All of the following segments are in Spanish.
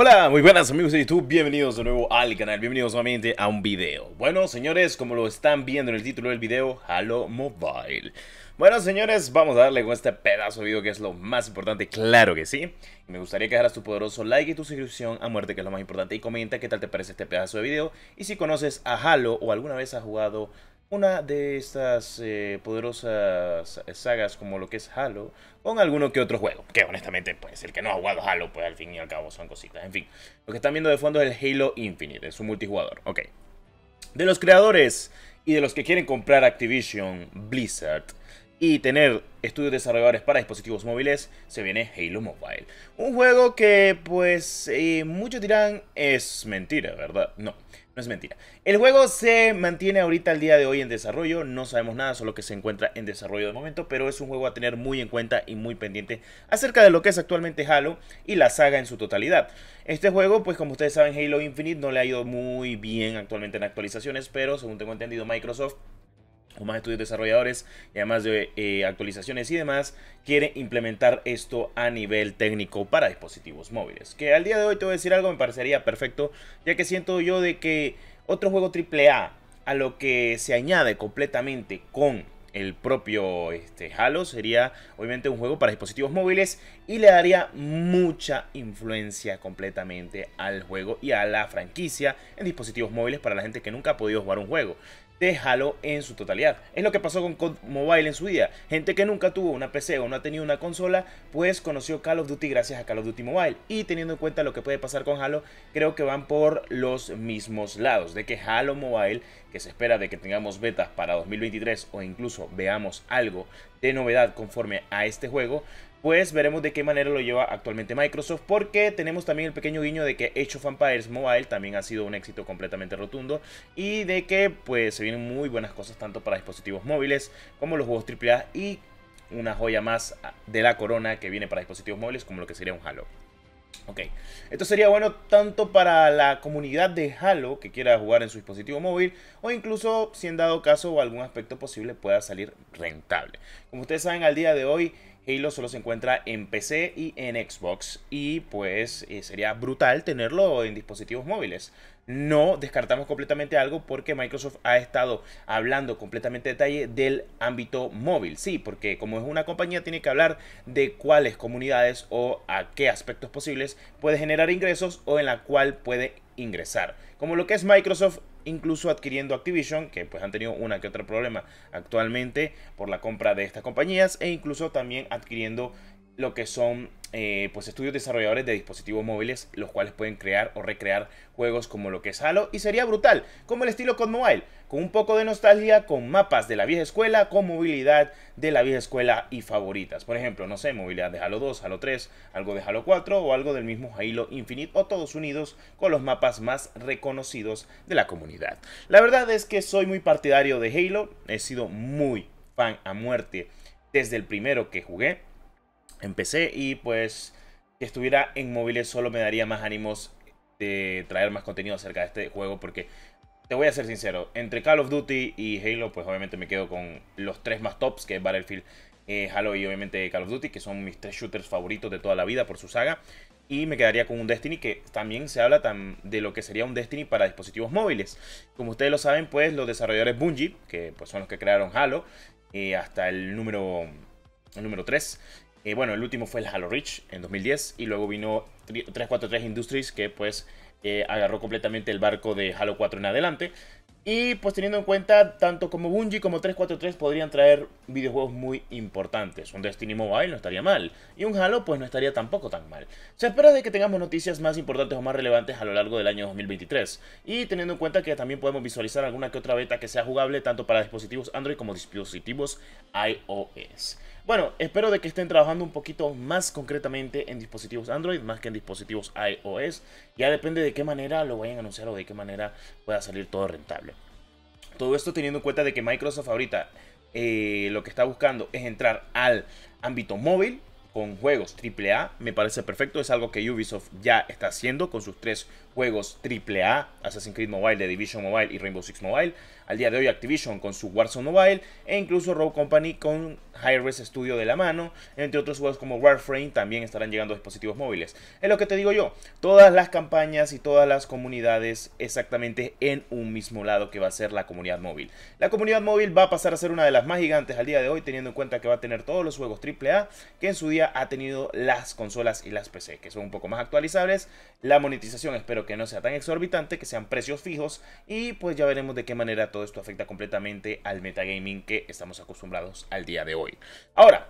Hola, muy buenas amigos de YouTube, bienvenidos de nuevo al canal, bienvenidos nuevamente a un video Bueno señores, como lo están viendo en el título del video, Halo Mobile Bueno señores, vamos a darle con este pedazo de video que es lo más importante, claro que sí Me gustaría que dejaras tu poderoso like y tu suscripción a muerte que es lo más importante Y comenta qué tal te parece este pedazo de video Y si conoces a Halo o alguna vez has jugado una de estas eh, poderosas sagas como lo que es Halo con alguno que otro juego. Que honestamente, pues el que no ha jugado Halo, pues al fin y al cabo son cositas. En fin, lo que están viendo de fondo es el Halo Infinite, es un multijugador. Ok. De los creadores y de los que quieren comprar Activision Blizzard y tener estudios desarrolladores para dispositivos móviles, se viene Halo Mobile. Un juego que, pues, eh, muchos dirán es mentira, ¿verdad? No, no es mentira. El juego se mantiene ahorita al día de hoy en desarrollo, no sabemos nada, solo que se encuentra en desarrollo de momento, pero es un juego a tener muy en cuenta y muy pendiente acerca de lo que es actualmente Halo y la saga en su totalidad. Este juego, pues como ustedes saben, Halo Infinite no le ha ido muy bien actualmente en actualizaciones, pero según tengo entendido, Microsoft o más estudios desarrolladores y además de eh, actualizaciones y demás, quiere implementar esto a nivel técnico para dispositivos móviles. Que al día de hoy te voy a decir algo, me parecería perfecto, ya que siento yo de que otro juego AAA a lo que se añade completamente con el propio este, Halo sería obviamente un juego para dispositivos móviles y le daría mucha influencia completamente al juego y a la franquicia en dispositivos móviles para la gente que nunca ha podido jugar un juego de Halo en su totalidad. Es lo que pasó con Mobile en su vida Gente que nunca tuvo una PC o no ha tenido una consola, pues conoció Call of Duty gracias a Call of Duty Mobile. Y teniendo en cuenta lo que puede pasar con Halo, creo que van por los mismos lados, de que Halo Mobile que se espera de que tengamos betas para 2023 o incluso veamos algo de novedad conforme a este juego, pues veremos de qué manera lo lleva actualmente Microsoft, porque tenemos también el pequeño guiño de que Age of Empires Mobile también ha sido un éxito completamente rotundo y de que pues se vienen muy buenas cosas tanto para dispositivos móviles como los juegos AAA y una joya más de la corona que viene para dispositivos móviles como lo que sería un Halo. Ok, esto sería bueno tanto para la comunidad de Halo que quiera jugar en su dispositivo móvil o incluso si en dado caso o algún aspecto posible pueda salir rentable. Como ustedes saben al día de hoy Halo solo se encuentra en PC y en Xbox y pues eh, sería brutal tenerlo en dispositivos móviles no descartamos completamente algo porque Microsoft ha estado hablando completamente detalle del ámbito móvil. Sí, porque como es una compañía tiene que hablar de cuáles comunidades o a qué aspectos posibles puede generar ingresos o en la cual puede ingresar. Como lo que es Microsoft incluso adquiriendo Activision, que pues han tenido una que otra problema actualmente por la compra de estas compañías, e incluso también adquiriendo lo que son eh, pues estudios desarrolladores de dispositivos móviles, los cuales pueden crear o recrear juegos como lo que es Halo, y sería brutal, como el estilo COD Mobile, con un poco de nostalgia, con mapas de la vieja escuela, con movilidad de la vieja escuela y favoritas. Por ejemplo, no sé, movilidad de Halo 2, Halo 3, algo de Halo 4 o algo del mismo Halo Infinite o todos unidos con los mapas más reconocidos de la comunidad. La verdad es que soy muy partidario de Halo, he sido muy fan a muerte desde el primero que jugué empecé y pues si estuviera en móviles solo me daría más ánimos de traer más contenido acerca de este juego porque te voy a ser sincero, entre Call of Duty y Halo pues obviamente me quedo con los tres más tops que es Battlefield, eh, Halo y obviamente Call of Duty que son mis tres shooters favoritos de toda la vida por su saga y me quedaría con un Destiny que también se habla de lo que sería un Destiny para dispositivos móviles. Como ustedes lo saben pues los desarrolladores Bungie que pues son los que crearon Halo Y eh, hasta el número, el número 3 eh, bueno, el último fue el Halo Reach en 2010 y luego vino 343 Industries que pues eh, agarró completamente el barco de Halo 4 en adelante. Y pues teniendo en cuenta, tanto como Bungie como 343 podrían traer videojuegos muy importantes. Un Destiny Mobile no estaría mal. Y un Halo pues no estaría tampoco tan mal. Se espera de que tengamos noticias más importantes o más relevantes a lo largo del año 2023. Y teniendo en cuenta que también podemos visualizar alguna que otra beta que sea jugable tanto para dispositivos Android como dispositivos iOS. Bueno, espero de que estén trabajando un poquito más concretamente en dispositivos Android más que en dispositivos iOS. Ya depende de qué manera lo vayan a anunciar o de qué manera pueda salir todo rentable. Todo esto teniendo en cuenta de que Microsoft ahorita eh, lo que está buscando es entrar al ámbito móvil con juegos AAA. Me parece perfecto, es algo que Ubisoft ya está haciendo con sus tres juegos AAA, Assassin's Creed Mobile, The Division Mobile y Rainbow Six Mobile. Al día de hoy Activision con su Warzone Mobile e incluso Rogue Company con Hi-Res Studio de la mano, entre otros juegos como Warframe también estarán llegando dispositivos móviles. Es lo que te digo yo, todas las campañas y todas las comunidades exactamente en un mismo lado que va a ser la comunidad móvil. La comunidad móvil va a pasar a ser una de las más gigantes al día de hoy teniendo en cuenta que va a tener todos los juegos AAA que en su día ha tenido las consolas y las PC, que son un poco más actualizables. La monetización espero que no sea tan exorbitante, que sean precios fijos y pues ya veremos de qué manera todo todo esto afecta completamente al metagaming que estamos acostumbrados al día de hoy. Ahora,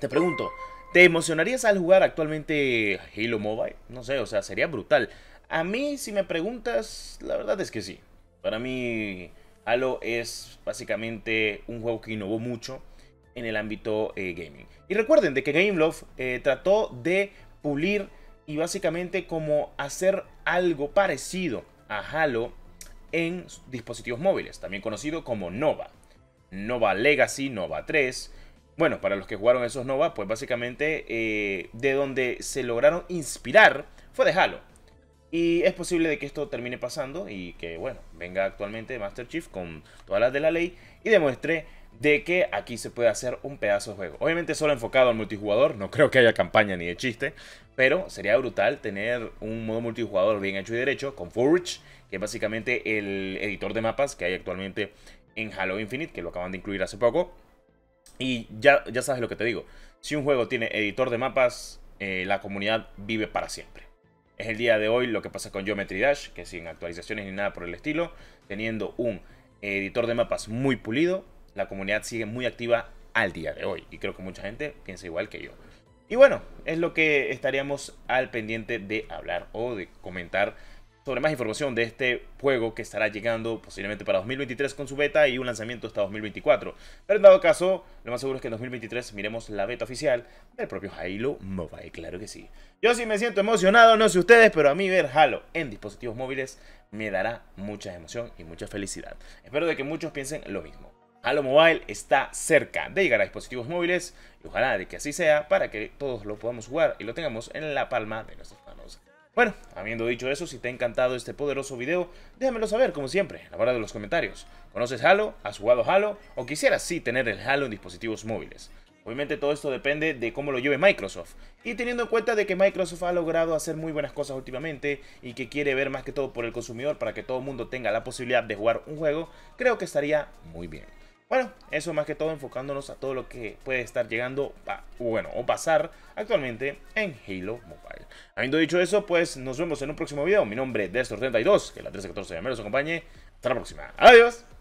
te pregunto, ¿te emocionarías al jugar actualmente Halo Mobile? No sé, o sea, sería brutal. A mí, si me preguntas, la verdad es que sí. Para mí, Halo es básicamente un juego que innovó mucho en el ámbito eh, gaming. Y recuerden de que Game Love eh, trató de pulir y básicamente como hacer algo parecido a Halo en dispositivos móviles, también conocido como Nova. Nova Legacy, Nova 3. Bueno, para los que jugaron esos Nova, pues básicamente eh, de donde se lograron inspirar fue de Halo. Y es posible de que esto termine pasando y que, bueno, venga actualmente Master Chief con todas las de la ley y demuestre de que aquí se puede hacer un pedazo de juego. Obviamente solo enfocado al multijugador, no creo que haya campaña ni de chiste, pero sería brutal tener un modo multijugador bien hecho y derecho con Forge, que es básicamente el editor de mapas que hay actualmente en Halo Infinite, que lo acaban de incluir hace poco. Y ya, ya sabes lo que te digo. Si un juego tiene editor de mapas, eh, la comunidad vive para siempre. Es el día de hoy lo que pasa con Geometry Dash, que sin actualizaciones ni nada por el estilo, teniendo un editor de mapas muy pulido, la comunidad sigue muy activa al día de hoy. Y creo que mucha gente piensa igual que yo. Y bueno, es lo que estaríamos al pendiente de hablar o de comentar sobre más información de este juego que estará llegando posiblemente para 2023 con su beta y un lanzamiento hasta 2024. Pero en dado caso, lo más seguro es que en 2023 miremos la beta oficial del propio Halo Mobile, claro que sí. Yo sí me siento emocionado, no sé ustedes, pero a mí ver Halo en dispositivos móviles me dará mucha emoción y mucha felicidad. Espero de que muchos piensen lo mismo. Halo Mobile está cerca de llegar a dispositivos móviles y ojalá de que así sea para que todos lo podamos jugar y lo tengamos en la palma de nuestras manos. Bueno, habiendo dicho eso, si te ha encantado este poderoso video, déjamelo saber como siempre en la barra de los comentarios. ¿Conoces Halo? ¿Has jugado Halo? ¿O quisieras sí tener el Halo en dispositivos móviles? Obviamente todo esto depende de cómo lo lleve Microsoft. Y teniendo en cuenta de que Microsoft ha logrado hacer muy buenas cosas últimamente y que quiere ver más que todo por el consumidor para que todo el mundo tenga la posibilidad de jugar un juego, creo que estaría muy bien. Bueno, eso más que todo enfocándonos a todo lo que puede estar llegando, bueno, o pasar actualmente en Halo Mobile. Habiendo dicho eso, pues nos vemos en un próximo video. Mi nombre es Destor32, que la 1314 de enero los acompañe. Hasta la próxima. Adiós.